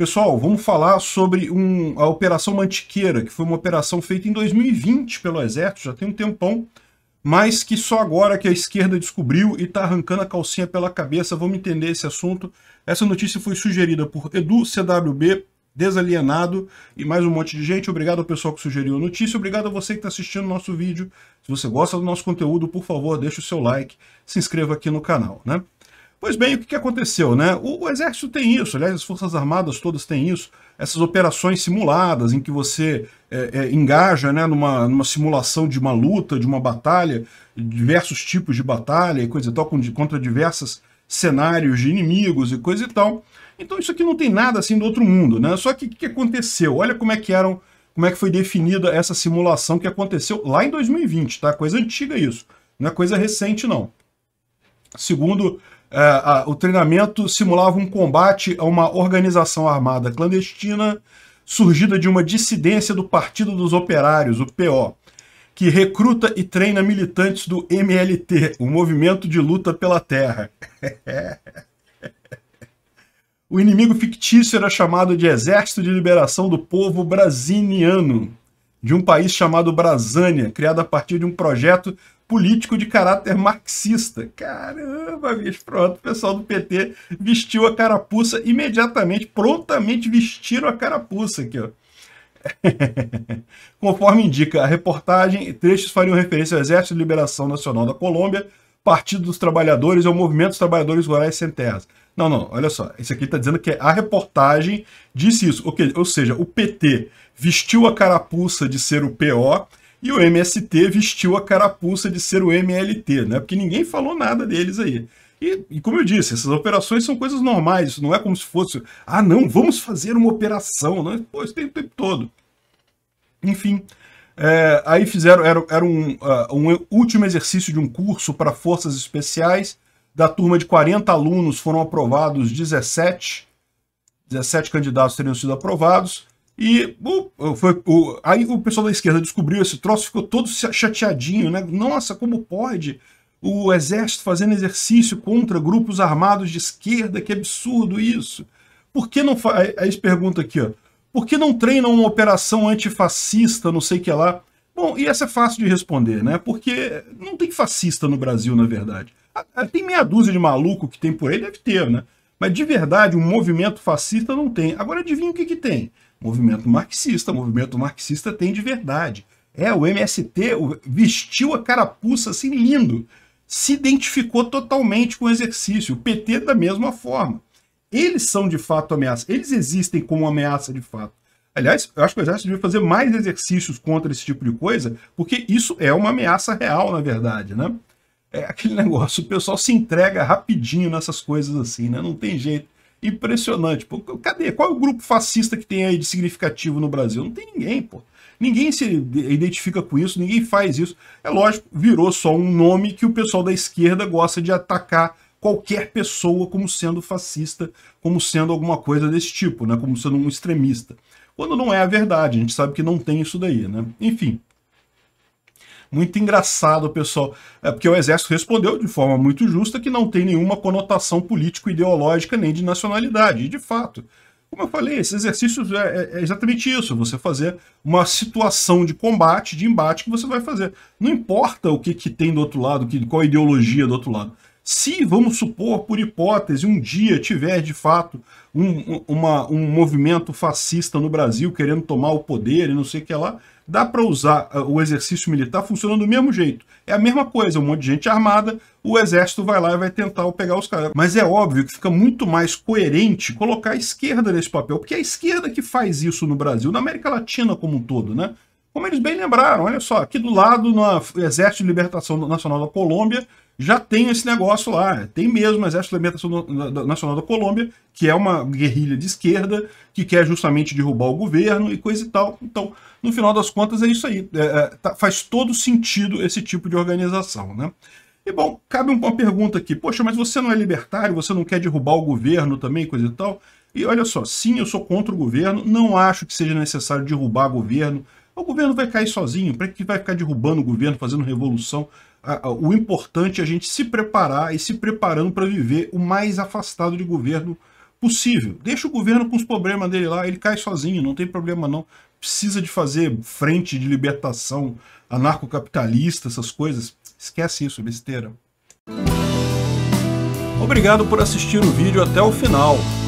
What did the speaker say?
Pessoal, vamos falar sobre um, a Operação Mantiqueira, que foi uma operação feita em 2020 pelo Exército, já tem um tempão, mas que só agora que a esquerda descobriu e está arrancando a calcinha pela cabeça. Vamos entender esse assunto. Essa notícia foi sugerida por Edu CWB, Desalienado e mais um monte de gente. Obrigado ao pessoal que sugeriu a notícia. Obrigado a você que está assistindo o nosso vídeo. Se você gosta do nosso conteúdo, por favor, deixe o seu like, se inscreva aqui no canal, né? Pois bem, o que aconteceu? Né? O, o, Exército tem isso, aliás, as Forças Armadas todas têm isso, essas operações simuladas em que você é, é, engaja né, numa, numa simulação de uma luta, de uma batalha, diversos tipos de batalha e coisa e tal, contra diversos cenários de inimigos e coisa e tal. Então isso aqui não tem nada assim do outro mundo, né? Só que o que aconteceu? Olha como é que eram, como é que foi definida essa simulação que aconteceu lá em 2020, tá? Coisa antiga isso, não é coisa recente não. Segundo é, a, o treinamento simulava um combate a uma organização armada clandestina surgida de uma dissidência do Partido dos Operários, o PO, que recruta e treina militantes do MLT, o Movimento de Luta pela Terra. o inimigo fictício era chamado de Exército de Liberação do Povo Brasiliano de um país chamado Brasânia, criado a partir de um projeto político de caráter marxista. Caramba, bicho, pronto, o pessoal do PT vestiu a carapuça imediatamente, prontamente vestiram a carapuça aqui, ó. Conforme indica a reportagem, trechos fariam referência ao Exército de Liberação Nacional da Colômbia, Partido dos Trabalhadores é o Movimento dos Trabalhadores Rurais Sem Terras. Não, não, olha só. Isso aqui está dizendo que a reportagem disse isso. Okay, ou seja, o PT vestiu a carapuça de ser o PO e o MST vestiu a carapuça de ser o MLT, né? Porque ninguém falou nada deles aí. E, e, como eu disse, essas operações são coisas normais, isso não é como se fosse, ah não, vamos fazer uma operação, né? Pô, isso tem o tempo todo. Enfim, é, aí fizeram, era, era um, uh, um último exercício de um curso para forças especiais. Da turma de 40 alunos foram aprovados 17. 17 candidatos teriam sido aprovados. E foi, aí o pessoal da esquerda descobriu esse troço, ficou todo chateadinho, né? Nossa, como pode o exército fazendo exercício contra grupos armados de esquerda? Que absurdo isso! Por que não faz. Aí eles perguntam aqui, ó. Por que não treinam uma operação antifascista, não sei o que lá? Bom, e essa é fácil de responder, né? Porque não tem fascista no Brasil, na verdade. Ah, ah, tem meia dúzia de maluco que tem por aí, deve ter, né? Mas de verdade, um movimento fascista não tem. Agora adivinha o que, que tem? Movimento marxista. Movimento marxista tem de verdade. É, o MST vestiu a carapuça assim lindo. Se identificou totalmente com o exercício. O PT da mesma forma. Eles são de fato ameaça. Eles existem como ameaça de fato. Aliás, eu acho que o exército devia fazer mais exercícios contra esse tipo de coisa, porque isso é uma ameaça real, na verdade, né? É aquele negócio, o pessoal se entrega rapidinho nessas coisas assim, né? Não tem jeito. Impressionante. Pô, cadê? Qual é o grupo fascista que tem aí de significativo no Brasil? Não tem ninguém, pô. Ninguém se identifica com isso, ninguém faz isso. É lógico, virou só um nome que o pessoal da esquerda gosta de atacar qualquer pessoa como sendo fascista, como sendo alguma coisa desse tipo, né? como sendo um extremista. Quando não é a verdade, a gente sabe que não tem isso daí, né? Enfim. Muito engraçado, pessoal, é porque o Exército respondeu de forma muito justa que não tem nenhuma conotação político-ideológica nem de nacionalidade, e de fato. Como eu falei, esse exercício é, é, é, exatamente isso, você fazer uma situação de combate, de embate que você vai fazer. Não importa o que, que tem do outro lado, que, qual a ideologia do outro lado se, vamos supor, por hipótese, um dia tiver de fato um, uma, um movimento fascista no Brasil querendo tomar o poder e não sei o que lá, dá para usar ah, o exercício militar funcionando do mesmo jeito. É a mesma coisa, um monte de gente armada, o exército vai lá e vai tentar pegar os caras. Mas é óbvio que fica muito mais coerente colocar a esquerda nesse papel, porque é a esquerda que faz isso no Brasil, na América Latina como um todo, né? Como eles bem lembraram, olha só, aqui do lado, no Exército de Libertação Nacional da Colômbia, já tem esse negócio lá. Tem mesmo o Exército de Libertação Nacional da Colômbia, que é uma guerrilha de esquerda, que quer justamente derrubar o governo e coisa e tal. Então, no final das contas, é isso aí. É, é tá, faz todo sentido esse tipo de organização, né? E, bom, cabe uma pergunta aqui. Poxa, mas você não é libertário? Você não quer derrubar o governo também, coisa e tal? E olha só, sim, eu sou contra o governo, não acho que seja necessário derrubar o governo, o governo vai cair sozinho, para que vai ficar derrubando o governo, fazendo revolução? O importante é a gente se preparar e se preparando para viver o mais afastado de governo possível. Deixa o governo com os problemas dele lá, ele cai sozinho, não tem problema não. Precisa de fazer frente de libertação anarcocapitalista, essas coisas. Esquece isso, besteira. Obrigado por assistir o vídeo até o final.